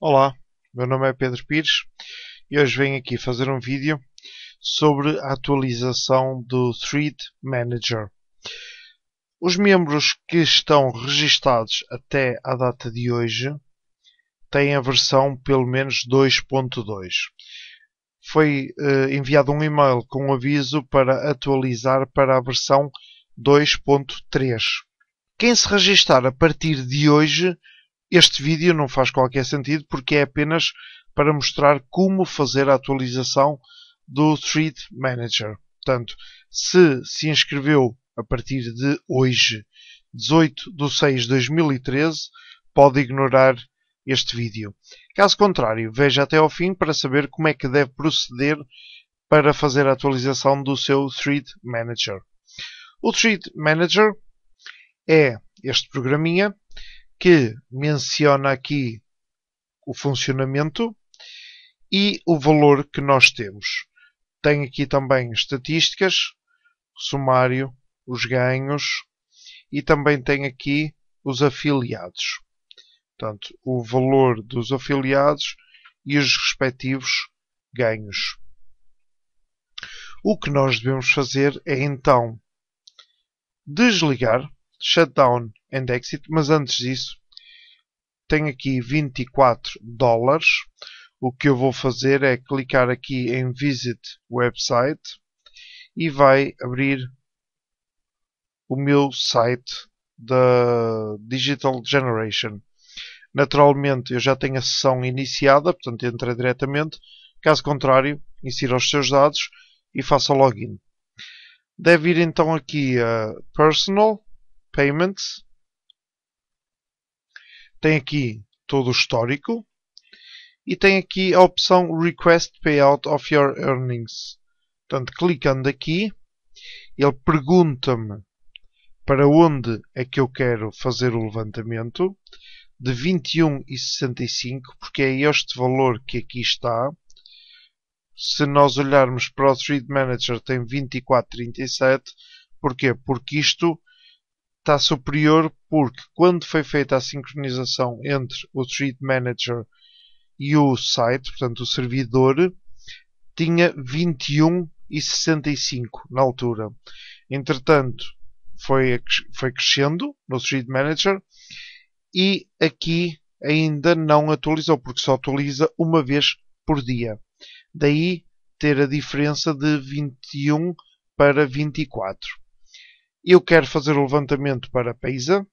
Olá, meu nome é Pedro Pires e hoje venho aqui fazer um vídeo sobre a atualização do Thread Manager. Os membros que estão registados até a data de hoje têm a versão pelo menos 2.2. Foi eh, enviado um e-mail com um aviso para atualizar para a versão 2.3. Quem se registar a partir de hoje este vídeo não faz qualquer sentido porque é apenas para mostrar como fazer a atualização do Thread Manager. Portanto, se se inscreveu a partir de hoje, 18 de 6 de 2013, pode ignorar este vídeo. Caso contrário, veja até ao fim para saber como é que deve proceder para fazer a atualização do seu Thread Manager. O Thread Manager é este programinha que menciona aqui o funcionamento e o valor que nós temos. Tem aqui também estatísticas, sumário, os ganhos e também tem aqui os afiliados. Portanto, o valor dos afiliados e os respectivos ganhos. O que nós devemos fazer é então desligar Shutdown and Exit, mas antes disso tenho aqui 24 dólares. O que eu vou fazer é clicar aqui em Visit Website e vai abrir o meu site da Digital Generation. Naturalmente eu já tenho a sessão iniciada, portanto entra diretamente. Caso contrário, insira os seus dados e faça login. Deve ir então aqui a Personal payments. Tem aqui todo o histórico. E tem aqui a opção Request Payout of Your Earnings. Portanto, clicando aqui, ele pergunta-me para onde é que eu quero fazer o levantamento de 21,65, porque é este valor que aqui está. Se nós olharmos para o Trade Manager tem 24,37, porquê? Porque isto está superior porque quando foi feita a sincronização entre o Street Manager e o site, portanto o servidor, tinha 21,65 na altura. Entretanto, foi, foi crescendo no Street Manager e aqui ainda não atualizou, porque só atualiza uma vez por dia. Daí ter a diferença de 21 para 24 eu quero fazer o levantamento para Peisa,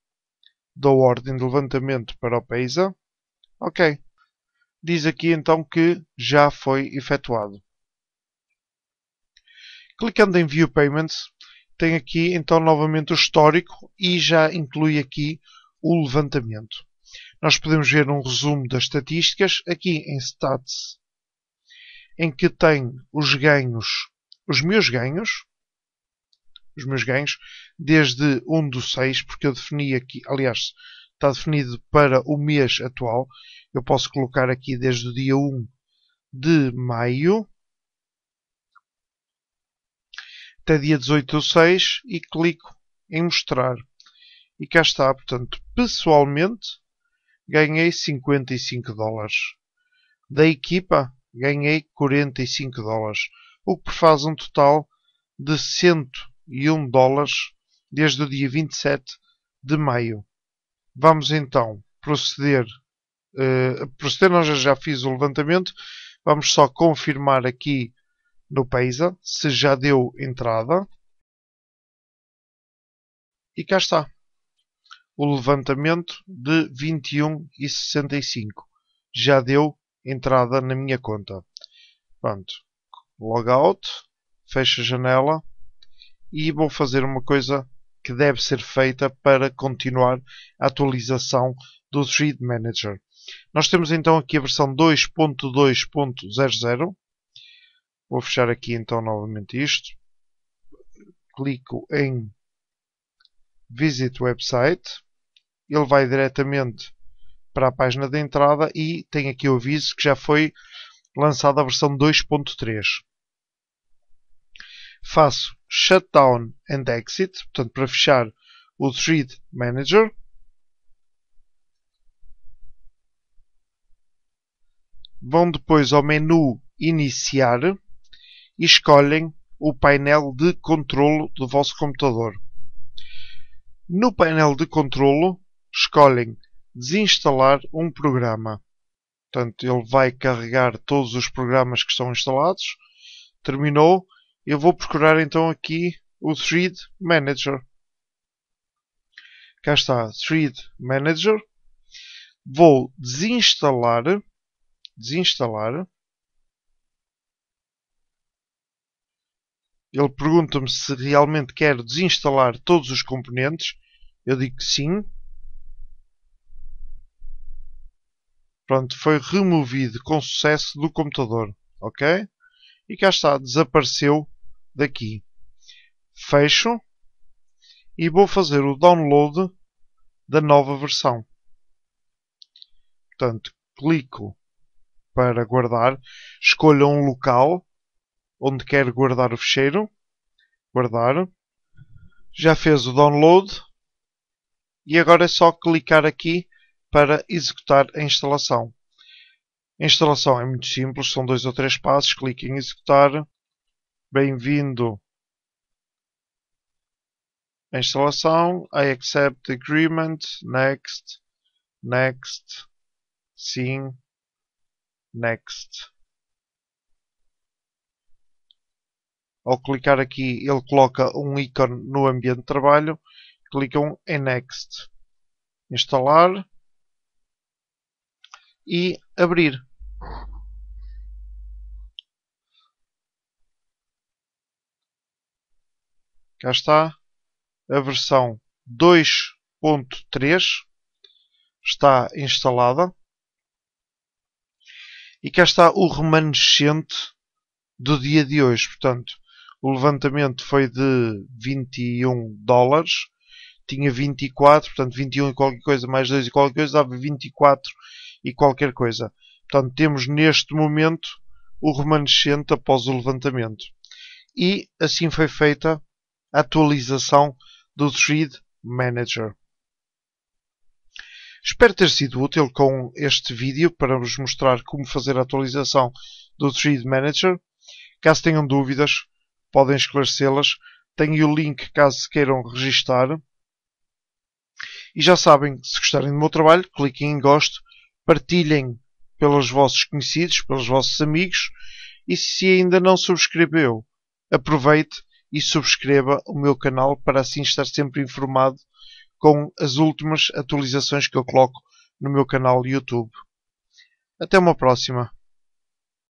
dou ordem de levantamento para o Peisa, ok. Diz aqui então que já foi efetuado. Clicando em View Payments, tem aqui então novamente o histórico e já inclui aqui o levantamento. Nós podemos ver um resumo das estatísticas aqui em Stats, em que tem os ganhos, os meus ganhos, os meus ganhos, desde 1 do 6, porque eu defini aqui, aliás, está definido para o mês atual. Eu posso colocar aqui desde o dia 1 de maio até dia 18 do 6 e clico em mostrar. E cá está, portanto, pessoalmente ganhei 55 dólares. Da equipa ganhei 45 dólares, o que faz um total de 100 dólares e um dólares desde o dia 27 de maio. Vamos então proceder. Uh, proceder, nós já, já fiz o levantamento. Vamos só confirmar aqui no Paisa se já deu entrada. E cá está. O levantamento de 21,65. Já deu entrada na minha conta. Pronto. Logout. Fecha a janela e vou fazer uma coisa que deve ser feita para continuar a atualização do Thread Manager. Nós temos então aqui a versão 2.2.00. Vou fechar aqui então novamente isto. Clico em Visit Website. Ele vai diretamente para a página de entrada e tem aqui o aviso que já foi lançada a versão 2.3. Faço shutdown and exit, portanto para fechar o thread manager. Vão depois ao menu iniciar e escolhem o painel de controlo do vosso computador. No painel de controlo escolhem desinstalar um programa. Portanto, ele vai carregar todos os programas que estão instalados. Terminou eu vou procurar então aqui o Thread Manager. Cá está, Thread Manager. Vou desinstalar, desinstalar. Ele pergunta-me se realmente quero desinstalar todos os componentes. Eu digo que sim. Pronto, foi removido com sucesso do computador. Ok? E cá está, desapareceu daqui. Fecho e vou fazer o download da nova versão. Portanto, clico para guardar, escolho um local onde quero guardar o fecheiro, guardar. Já fez o download e agora é só clicar aqui para executar a instalação. A instalação é muito simples, são dois ou três passos, clique em executar Bem-vindo à instalação. I accept agreement. Next. Next. Sim. Next. Ao clicar aqui, ele coloca um ícone no ambiente de trabalho. Clicam em Next. Instalar. E abrir. cá está, a versão 2.3 está instalada. E cá está o remanescente do dia de hoje. Portanto, o levantamento foi de 21 dólares. Tinha 24, portanto 21 e qualquer coisa, mais 2 e qualquer coisa, dava 24 e qualquer coisa. Portanto, temos neste momento o remanescente após o levantamento. E assim foi feita atualização do Thread Manager. Espero ter sido útil com este vídeo para vos mostrar como fazer a atualização do Thread Manager. Caso tenham dúvidas, podem esclarecê-las. Tenho o link caso queiram registar. E já sabem, se gostarem do meu trabalho, cliquem em gosto, partilhem pelos vossos conhecidos, pelos vossos amigos. E se ainda não subscreveu, aproveite e subscreva o meu canal para assim estar sempre informado com as últimas atualizações que eu coloco no meu canal YouTube. Até uma próxima!